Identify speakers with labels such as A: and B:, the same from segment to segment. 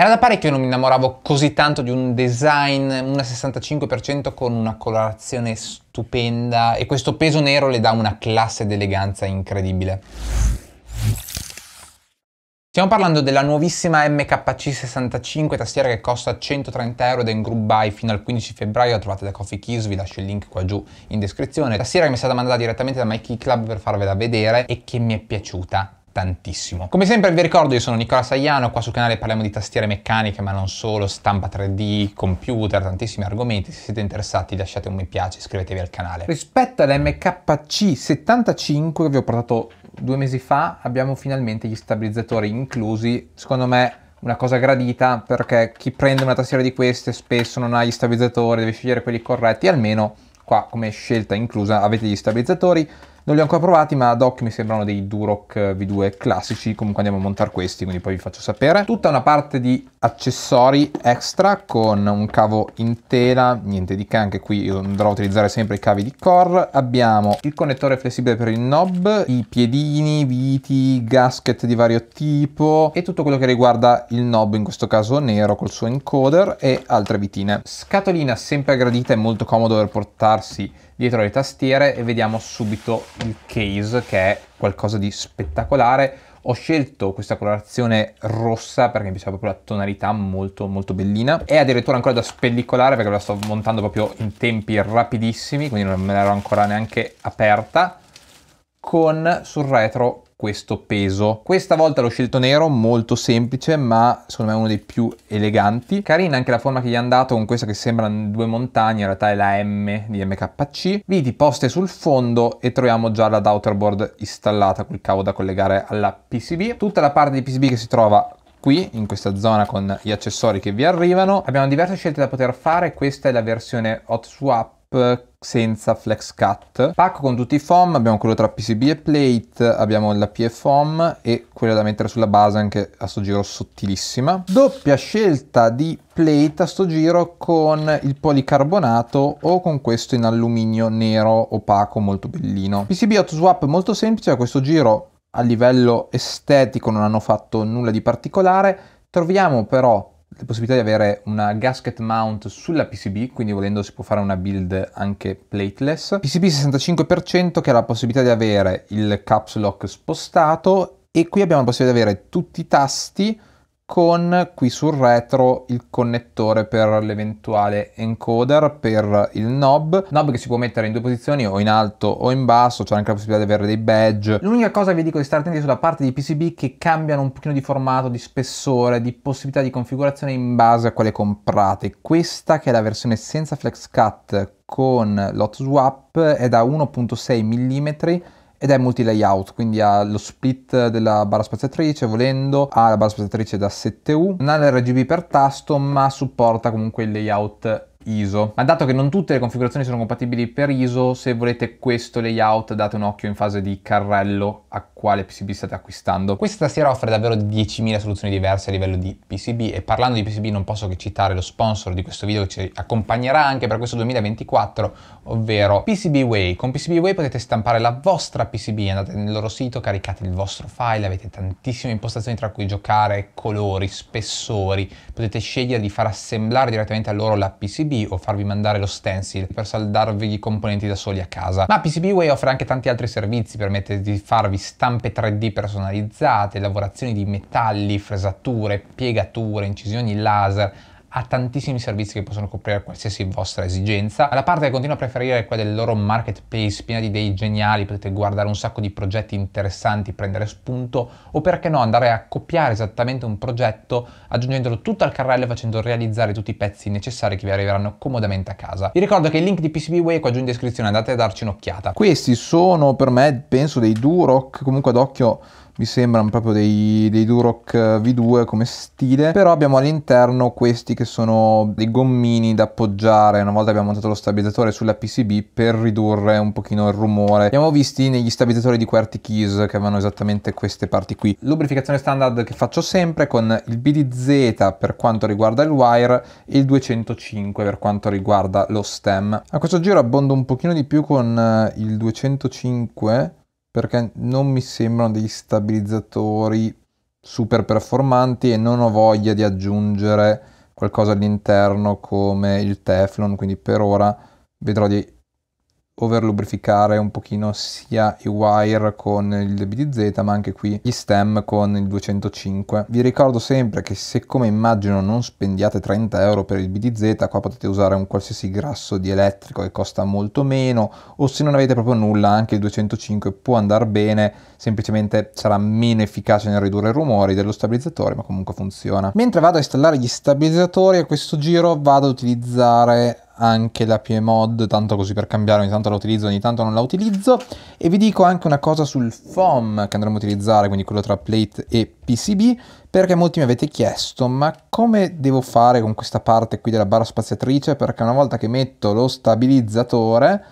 A: Era da parecchio che non mi innamoravo così tanto di un design, una 65% con una colorazione stupenda e questo peso nero le dà una classe d'eleganza incredibile. Stiamo parlando della nuovissima MKC65 tastiera che costa 130 euro ed è in group buy fino al 15 febbraio, la trovate da Coffee Keys, vi lascio il link qua giù in descrizione. Tastiera che mi è stata mandata direttamente da My Key Club per farvela vedere e che mi è piaciuta tantissimo. Come sempre vi ricordo io sono Nicola Saiano, qua sul canale parliamo di tastiere meccaniche ma non solo, stampa 3D, computer, tantissimi argomenti, se siete interessati lasciate un mi piace, iscrivetevi al canale. Rispetto all'MKC 75 che vi ho portato due mesi fa abbiamo finalmente gli stabilizzatori inclusi, secondo me una cosa gradita perché chi prende una tastiera di queste spesso non ha gli stabilizzatori, deve scegliere quelli corretti, almeno qua come scelta inclusa avete gli stabilizzatori non li ho ancora provati, ma ad occhio mi sembrano dei Duroc V2 classici. Comunque andiamo a montare questi, quindi poi vi faccio sapere. Tutta una parte di accessori extra con un cavo in tela, niente di che, anche qui io andrò a utilizzare sempre i cavi di core. Abbiamo il connettore flessibile per il knob, i piedini, viti, gasket di vario tipo e tutto quello che riguarda il knob, in questo caso nero col suo encoder e altre vitine. Scatolina sempre gradita e molto comodo per portarsi dietro le tastiere e vediamo subito il case che è qualcosa di spettacolare. Ho scelto questa colorazione rossa perché mi piaceva proprio la tonalità molto molto bellina. È addirittura ancora da spellicolare perché la sto montando proprio in tempi rapidissimi, quindi non me l'ero ancora neanche aperta. Con sul retro questo peso. Questa volta l'ho scelto nero, molto semplice, ma secondo me uno dei più eleganti. Carina anche la forma che gli è andato con questa che sembrano due montagne, in realtà è la M di MKC. Viti poste sul fondo e troviamo già la daughterboard installata col cavo da collegare alla PCB. Tutta la parte di PCB che si trova qui in questa zona con gli accessori che vi arrivano abbiamo diverse scelte da poter fare questa è la versione hot swap app senza flex cut pacco con tutti i foam abbiamo quello tra PCB e plate abbiamo la PE foam e quella da mettere sulla base anche a sto giro sottilissima doppia scelta di plate a sto giro con il policarbonato o con questo in alluminio nero opaco molto bellino PCB hot swap molto semplice a questo giro a livello estetico non hanno fatto nulla di particolare troviamo però la possibilità di avere una gasket mount sulla PCB, quindi volendo si può fare una build anche plateless. PCB 65% che ha la possibilità di avere il caps lock spostato e qui abbiamo la possibilità di avere tutti i tasti con qui sul retro il connettore per l'eventuale encoder per il knob knob che si può mettere in due posizioni o in alto o in basso c'è anche la possibilità di avere dei badge l'unica cosa vi dico di stare attenti sulla parte di PCB che cambiano un pochino di formato di spessore di possibilità di configurazione in base a quale comprate questa che è la versione senza flex cut con lot swap è da 1.6 mm ed è multi-layout, quindi ha lo split della barra spaziatrice volendo, ha la barra spaziatrice da 7U, non ha l'RGB per tasto ma supporta comunque il layout ISO. Ma dato che non tutte le configurazioni sono compatibili per ISO, se volete questo layout date un occhio in fase di carrello a quale PCB state acquistando. Questa tastiera offre davvero 10.000 soluzioni diverse a livello di PCB e parlando di PCB non posso che citare lo sponsor di questo video che ci accompagnerà anche per questo 2024, ovvero PCBWay. Con PCBWay potete stampare la vostra PCB, andate nel loro sito, caricate il vostro file, avete tantissime impostazioni tra cui giocare, colori, spessori, potete scegliere di far assemblare direttamente a loro la PCB PCB o farvi mandare lo stencil per saldarvi i componenti da soli a casa. Ma PCBWay offre anche tanti altri servizi, permette di farvi stampe 3D personalizzate, lavorazioni di metalli, fresature, piegature, incisioni laser, ha tantissimi servizi che possono coprire qualsiasi vostra esigenza. La parte che continuo a preferire è quella del loro marketplace, piena di idee geniali, potete guardare un sacco di progetti interessanti, prendere spunto o perché no andare a copiare esattamente un progetto aggiungendolo tutto al carrello e facendo realizzare tutti i pezzi necessari che vi arriveranno comodamente a casa. Vi ricordo che il link di PCBWay è qua giù in descrizione, andate a darci un'occhiata. Questi sono per me penso dei Duroc, comunque ad occhio mi sembrano proprio dei, dei Duroc eh, V2 come stile, però abbiamo all'interno questi che sono dei gommini da appoggiare una volta abbiamo montato lo stabilizzatore sulla PCB per ridurre un pochino il rumore. Abbiamo visti negli stabilizzatori di QWERTY Keys che avevano esattamente queste parti qui. Lubrificazione standard che faccio sempre con il BDZ per quanto riguarda il wire e il 205 per quanto riguarda lo stem. A questo giro abbondo un pochino di più con eh, il 205 perché non mi sembrano degli stabilizzatori super performanti e non ho voglia di aggiungere qualcosa all'interno come il Teflon, quindi per ora vedrò di overlubrificare un pochino sia i wire con il DBDZ ma anche qui gli stem con il 205 vi ricordo sempre che se come immagino non spendiate 30 euro per il BDZ qua potete usare un qualsiasi grasso di elettrico che costa molto meno o se non avete proprio nulla anche il 205 può andare bene semplicemente sarà meno efficace nel ridurre i rumori dello stabilizzatore ma comunque funziona mentre vado a installare gli stabilizzatori a questo giro vado ad utilizzare anche la PMod, tanto così per cambiare, ogni tanto la utilizzo, ogni tanto non la utilizzo. E vi dico anche una cosa sul foam che andremo a utilizzare, quindi quello tra plate e PCB, perché molti mi avete chiesto, ma come devo fare con questa parte qui della barra spaziatrice? Perché una volta che metto lo stabilizzatore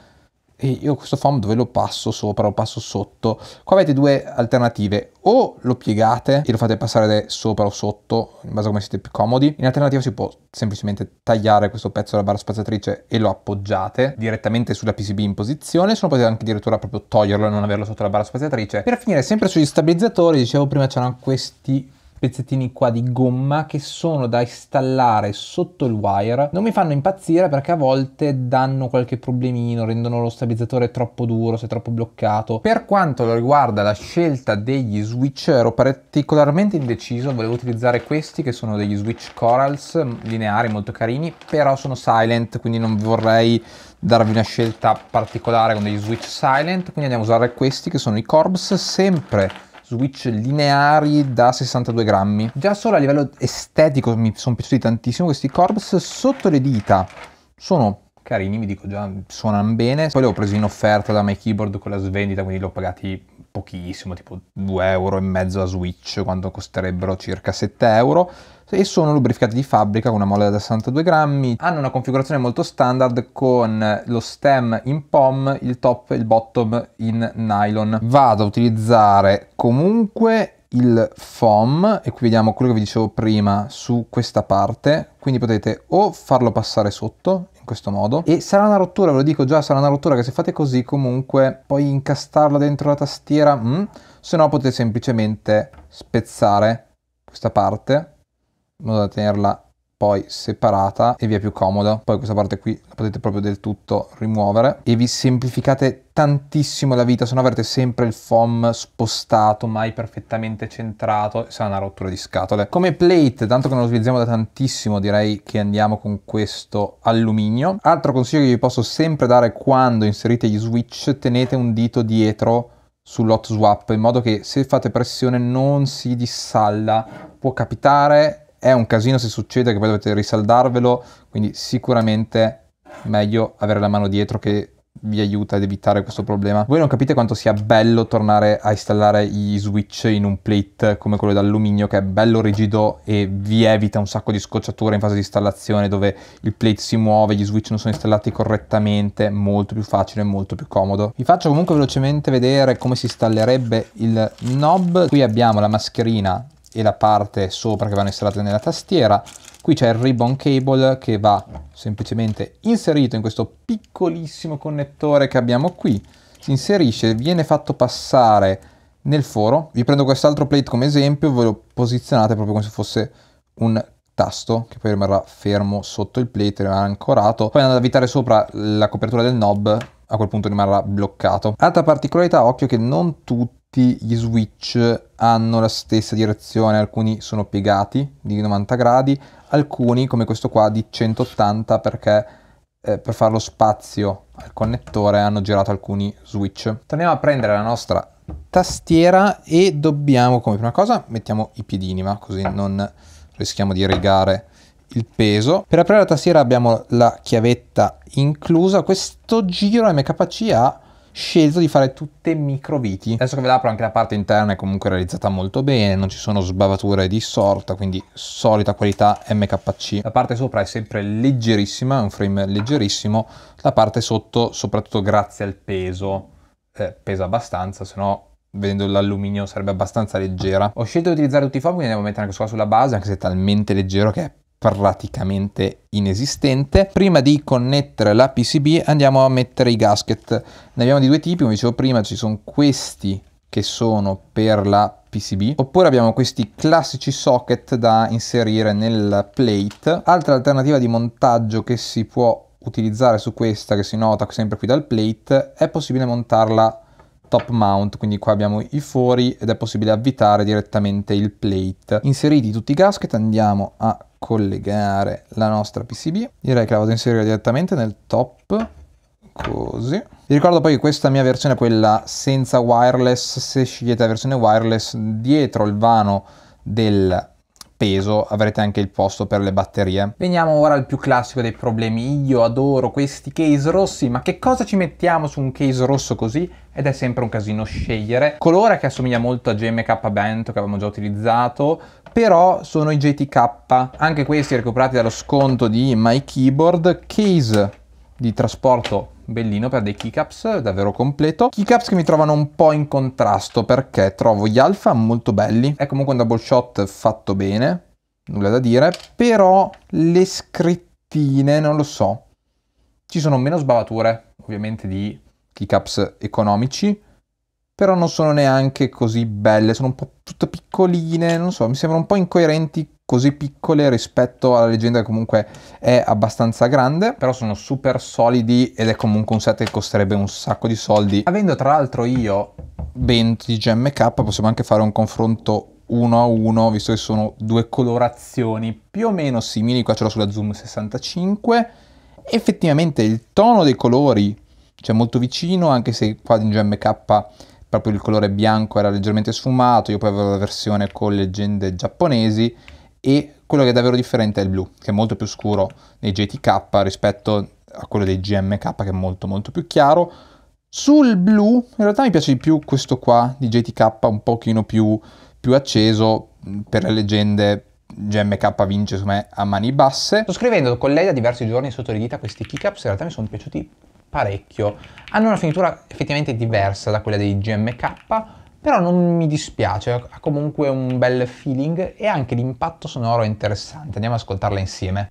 A: io questo foam dove lo passo sopra, o passo sotto. Qua avete due alternative, o lo piegate e lo fate passare sopra o sotto, in base a come siete più comodi. In alternativa si può semplicemente tagliare questo pezzo della barra spazzatrice e lo appoggiate direttamente sulla PCB in posizione, se sono potete anche addirittura proprio toglierlo e non averlo sotto la barra spazzatrice. Per finire sempre sugli stabilizzatori, dicevo prima c'erano questi pezzettini qua di gomma che sono da installare sotto il wire non mi fanno impazzire perché a volte danno qualche problemino rendono lo stabilizzatore troppo duro se è troppo bloccato per quanto riguarda la scelta degli switch ero particolarmente indeciso volevo utilizzare questi che sono degli switch corals lineari molto carini però sono silent quindi non vorrei darvi una scelta particolare con degli switch silent quindi andiamo a usare questi che sono i corbs sempre switch lineari da 62 grammi. Già solo a livello estetico mi sono piaciuti tantissimo questi corps sotto le dita. Sono carini, mi dico già, suonano bene. Poi li ho presi in offerta da My Keyboard con la svendita, quindi li ho pagati pochissimo, tipo 2 euro e mezzo a Switch, quando costerebbero circa 7 euro e sono lubrificati di fabbrica con una molla da 62 grammi. Hanno una configurazione molto standard con lo stem in pom, il top e il bottom in nylon. Vado a utilizzare comunque il FOM e qui vediamo quello che vi dicevo prima su questa parte quindi potete o farlo passare sotto in questo modo e sarà una rottura ve lo dico già sarà una rottura che se fate così comunque poi incastarlo dentro la tastiera mm, se no potete semplicemente spezzare questa parte in modo da tenerla poi separata e via più comoda. Poi questa parte qui la potete proprio del tutto rimuovere e vi semplificate tantissimo la vita, se no avrete sempre il foam spostato, mai perfettamente centrato, sarà una rottura di scatole. Come plate, tanto che non lo utilizziamo da tantissimo, direi che andiamo con questo alluminio. Altro consiglio che vi posso sempre dare quando inserite gli switch, tenete un dito dietro sull'hot swap in modo che se fate pressione non si dissalla può capitare è un casino se succede che poi dovete risaldarvelo, quindi sicuramente meglio avere la mano dietro che vi aiuta ad evitare questo problema. Voi non capite quanto sia bello tornare a installare gli switch in un plate come quello d'alluminio che è bello rigido e vi evita un sacco di scocciature in fase di installazione dove il plate si muove, gli switch non sono installati correttamente, molto più facile e molto più comodo. Vi faccio comunque velocemente vedere come si installerebbe il knob. Qui abbiamo la mascherina e la parte sopra che vanno installate nella tastiera. Qui c'è il ribbon cable che va semplicemente inserito in questo piccolissimo connettore che abbiamo qui. Si inserisce, viene fatto passare nel foro. Vi prendo quest'altro plate come esempio, ve lo posizionate proprio come se fosse un tasto che poi rimarrà fermo sotto il plate, rimarrà ancorato. Poi andando ad avvitare sopra la copertura del knob, a quel punto rimarrà bloccato. Altra particolarità, occhio che non tutti tutti gli switch hanno la stessa direzione, alcuni sono piegati di 90 gradi, alcuni come questo qua di 180 perché eh, per fare lo spazio al connettore hanno girato alcuni switch. Torniamo a prendere la nostra tastiera e dobbiamo come prima cosa mettiamo i piedini ma così non rischiamo di rigare il peso. Per aprire la tastiera abbiamo la chiavetta inclusa, questo giro MKC ha scelto di fare tutte microviti. Adesso che ve l'apro anche la parte interna è comunque realizzata molto bene, non ci sono sbavature di sorta, quindi solita qualità MKC. La parte sopra è sempre leggerissima, è un frame leggerissimo, la parte sotto soprattutto grazie al peso, eh, pesa abbastanza, se no vedendo l'alluminio sarebbe abbastanza leggera. Ho scelto di utilizzare tutti i foam, quindi andiamo a mettere anche qua sulla base, anche se è talmente leggero che è praticamente inesistente. Prima di connettere la PCB andiamo a mettere i gasket. Ne abbiamo di due tipi, come dicevo prima ci sono questi che sono per la PCB oppure abbiamo questi classici socket da inserire nel plate. Altra alternativa di montaggio che si può utilizzare su questa che si nota sempre qui dal plate è possibile montarla top mount, quindi qua abbiamo i fori ed è possibile avvitare direttamente il plate. Inseriti tutti i gasket andiamo a collegare la nostra PCB. Direi che la vado a inserire direttamente nel top, così. Vi ricordo poi che questa mia versione è quella senza wireless, se scegliete la versione wireless dietro il vano del peso avrete anche il posto per le batterie. Veniamo ora al più classico dei problemi. Io adoro questi case rossi, ma che cosa ci mettiamo su un case rosso così? Ed è sempre un casino scegliere. Colore che assomiglia molto a GMK Bento che avevamo già utilizzato, però sono i jtk Anche questi recuperati dallo sconto di My Keyboard. Case di trasporto bellino per dei keycaps davvero completo keycaps che mi trovano un po' in contrasto perché trovo gli alfa molto belli è comunque un double shot fatto bene nulla da dire però le scrittine non lo so ci sono meno sbavature ovviamente di keycaps economici però non sono neanche così belle sono un po' tutte piccoline non so mi sembrano un po' incoerenti così piccole rispetto alla leggenda che comunque è abbastanza grande però sono super solidi ed è comunque un set che costerebbe un sacco di soldi avendo tra l'altro io 20 gemme K possiamo anche fare un confronto uno a uno visto che sono due colorazioni più o meno simili qua ce l'ho sulla Zoom 65 effettivamente il tono dei colori c'è molto vicino anche se qua in gemme K proprio il colore bianco era leggermente sfumato io poi avevo la versione con leggende giapponesi e quello che è davvero differente è il blu, che è molto più scuro nei JTK rispetto a quello dei GMK che è molto molto più chiaro. Sul blu in realtà mi piace di più questo qua di JTK un pochino più, più acceso per le leggende GMK vince me a mani basse. Sto scrivendo con lei da diversi giorni sotto le dita questi keycaps, in realtà mi sono piaciuti parecchio. Hanno una finitura effettivamente diversa da quella dei GMK, però non mi dispiace, ha comunque un bel feeling e anche l'impatto sonoro è interessante, andiamo ad ascoltarla insieme.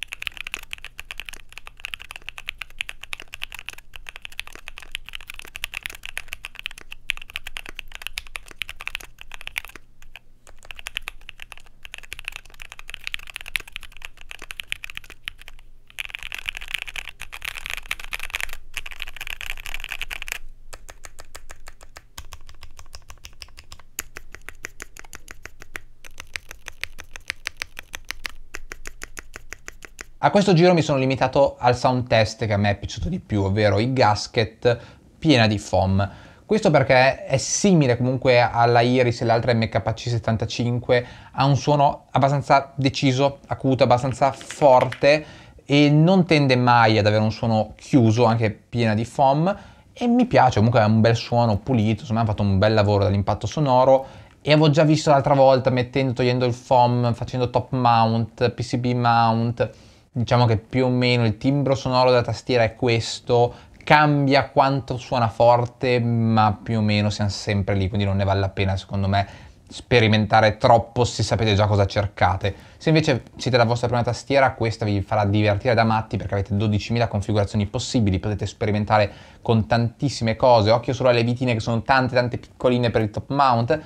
A: A questo giro mi sono limitato al sound test che a me è piaciuto di più, ovvero i gasket piena di foam. Questo perché è simile comunque alla Iris e l'altra MKC75, ha un suono abbastanza deciso, acuto, abbastanza forte e non tende mai ad avere un suono chiuso, anche piena di foam e mi piace, comunque è un bel suono pulito, insomma ha fatto un bel lavoro dall'impatto sonoro e avevo già visto l'altra volta mettendo, togliendo il foam, facendo top mount, PCB mount, diciamo che più o meno il timbro sonoro della tastiera è questo, cambia quanto suona forte, ma più o meno siamo sempre lì, quindi non ne vale la pena secondo me sperimentare troppo se sapete già cosa cercate. Se invece siete la vostra prima tastiera, questa vi farà divertire da matti perché avete 12.000 configurazioni possibili, potete sperimentare con tantissime cose, occhio solo alle vitine che sono tante tante piccoline per il top mount,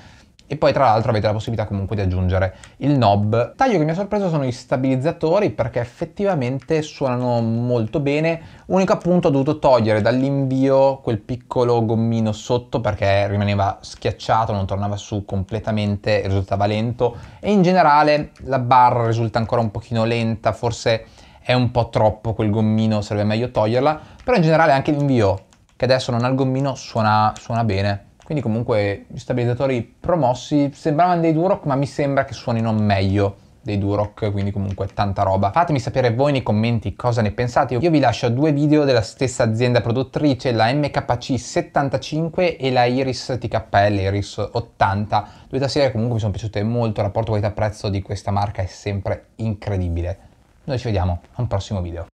A: e poi tra l'altro avete la possibilità comunque di aggiungere il knob. Taglio che mi ha sorpreso sono i stabilizzatori perché effettivamente suonano molto bene, unico appunto ho dovuto togliere dall'invio quel piccolo gommino sotto perché rimaneva schiacciato, non tornava su completamente, e risultava lento e in generale la barra risulta ancora un pochino lenta, forse è un po' troppo quel gommino, sarebbe meglio toglierla, però in generale anche l'invio che adesso non ha il gommino suona, suona bene. Quindi comunque gli stabilizzatori promossi sembravano dei Duroc ma mi sembra che suonino meglio dei Duroc, quindi comunque tanta roba. Fatemi sapere voi nei commenti cosa ne pensate. Io vi lascio due video della stessa azienda produttrice, la MKC75 e la Iris TKL, Iris 80. Due tastiere comunque mi sono piaciute molto, il rapporto qualità-prezzo di questa marca è sempre incredibile. Noi ci vediamo a un prossimo video.